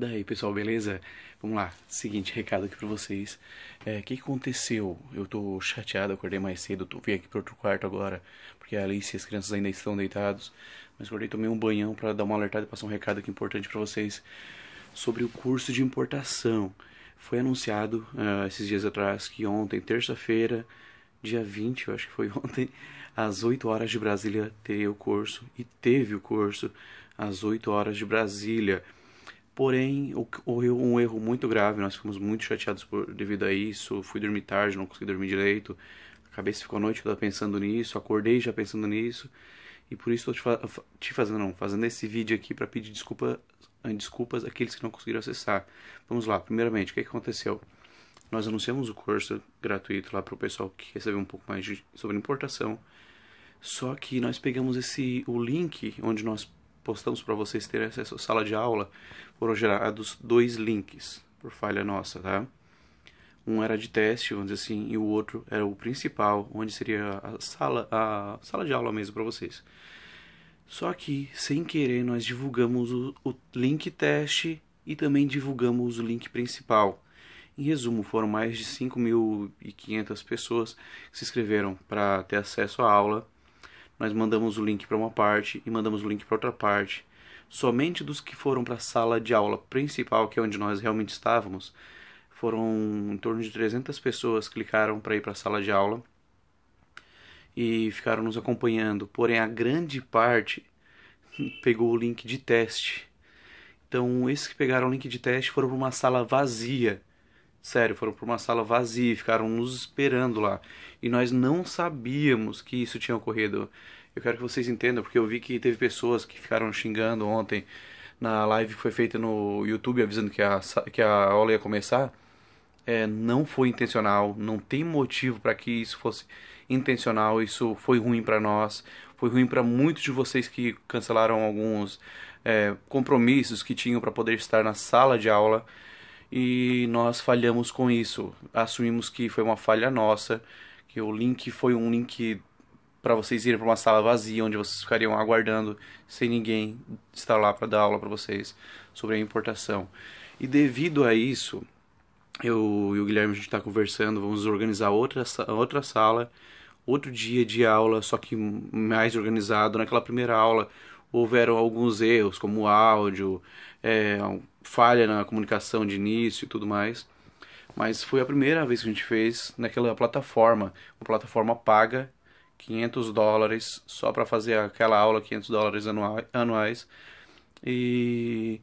Daí, pessoal, beleza? Vamos lá. Seguinte recado aqui pra vocês. O é, que, que aconteceu? Eu tô chateado, acordei mais cedo, tô, vim aqui pro outro quarto agora, porque a Alice e as crianças ainda estão deitados. Mas acordei, tomei um banhão para dar uma alertada e passar um recado aqui importante para vocês sobre o curso de importação. Foi anunciado uh, esses dias atrás que ontem, terça-feira, dia 20, eu acho que foi ontem, às 8 horas de Brasília, teria o curso e teve o curso às 8 horas de Brasília. Porém, ocorreu um erro muito grave, nós ficamos muito chateados por, devido a isso. Fui dormir tarde, não consegui dormir direito. A cabeça ficou a noite toda pensando nisso, acordei já pensando nisso. E por isso estou te, fa te, fazendo, não, fazendo esse vídeo aqui para pedir desculpa, eh, desculpas àqueles que não conseguiram acessar. Vamos lá, primeiramente, o que, que aconteceu? Nós anunciamos o curso gratuito lá para o pessoal que recebeu um pouco mais de, sobre importação. Só que nós pegamos esse o link onde nós postamos para vocês terem acesso à sala de aula, foram gerados dois links por falha nossa, tá? Um era de teste, vamos dizer assim, e o outro era o principal, onde seria a sala, a sala de aula mesmo para vocês. Só que, sem querer, nós divulgamos o, o link teste e também divulgamos o link principal. Em resumo, foram mais de 5.500 pessoas que se inscreveram para ter acesso à aula nós mandamos o link para uma parte e mandamos o link para outra parte. Somente dos que foram para a sala de aula principal, que é onde nós realmente estávamos, foram em torno de 300 pessoas clicaram para ir para a sala de aula e ficaram nos acompanhando. Porém, a grande parte pegou o link de teste. Então, esses que pegaram o link de teste foram para uma sala vazia Sério, foram para uma sala vazia e ficaram nos esperando lá. E nós não sabíamos que isso tinha ocorrido. Eu quero que vocês entendam, porque eu vi que teve pessoas que ficaram xingando ontem na live que foi feita no YouTube avisando que a, que a aula ia começar. É, não foi intencional, não tem motivo para que isso fosse intencional. Isso foi ruim para nós, foi ruim para muitos de vocês que cancelaram alguns é, compromissos que tinham para poder estar na sala de aula e nós falhamos com isso. Assumimos que foi uma falha nossa, que o link foi um link para vocês irem para uma sala vazia onde vocês ficariam aguardando sem ninguém estar lá para dar aula para vocês sobre a importação. E devido a isso, eu e o Guilherme a gente está conversando, vamos organizar outra outra sala, outro dia de aula, só que mais organizado. Naquela primeira aula, houveram alguns erros, como áudio, é, falha na comunicação de início e tudo mais. Mas foi a primeira vez que a gente fez naquela plataforma. Uma plataforma paga, 500 dólares, só para fazer aquela aula, 500 dólares anuais. E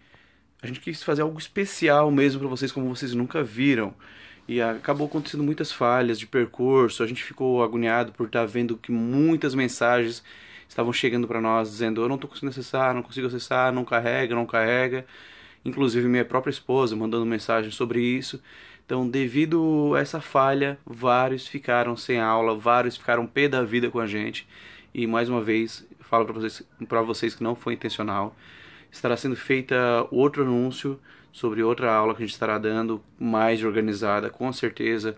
a gente quis fazer algo especial mesmo para vocês, como vocês nunca viram. E acabou acontecendo muitas falhas de percurso, a gente ficou agoniado por estar tá vendo que muitas mensagens estavam chegando para nós dizendo: Eu não estou conseguindo acessar, não consigo acessar, não carrega, não carrega. Inclusive, minha própria esposa mandando mensagem sobre isso. Então, devido a essa falha, vários ficaram sem aula, vários ficaram pé da vida com a gente. E mais uma vez, falo para vocês, para vocês que não foi intencional. Estará sendo feita outro anúncio sobre outra aula que a gente estará dando, mais organizada, com certeza,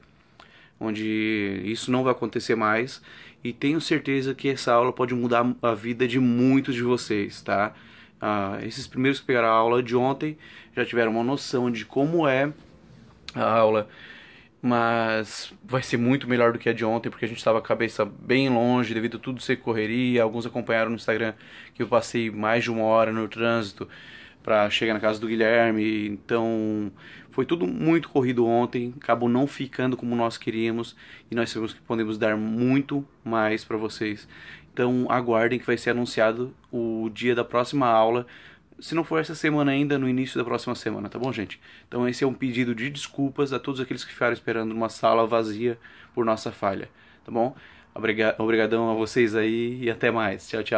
onde isso não vai acontecer mais e tenho certeza que essa aula pode mudar a vida de muitos de vocês, tá? Ah, esses primeiros que pegaram a aula de ontem já tiveram uma noção de como é a aula, mas vai ser muito melhor do que a de ontem porque a gente estava a cabeça bem longe devido a tudo ser correria. Alguns acompanharam no Instagram que eu passei mais de uma hora no trânsito para chegar na casa do Guilherme. Então, foi tudo muito corrido ontem, acabou não ficando como nós queríamos e nós sabemos que podemos dar muito mais para vocês. Então, aguardem que vai ser anunciado o dia da próxima aula. Se não for essa semana ainda, no início da próxima semana, tá bom, gente? Então, esse é um pedido de desculpas a todos aqueles que ficaram esperando numa sala vazia por nossa falha, tá bom? Obrigadão a vocês aí e até mais. Tchau, tchau.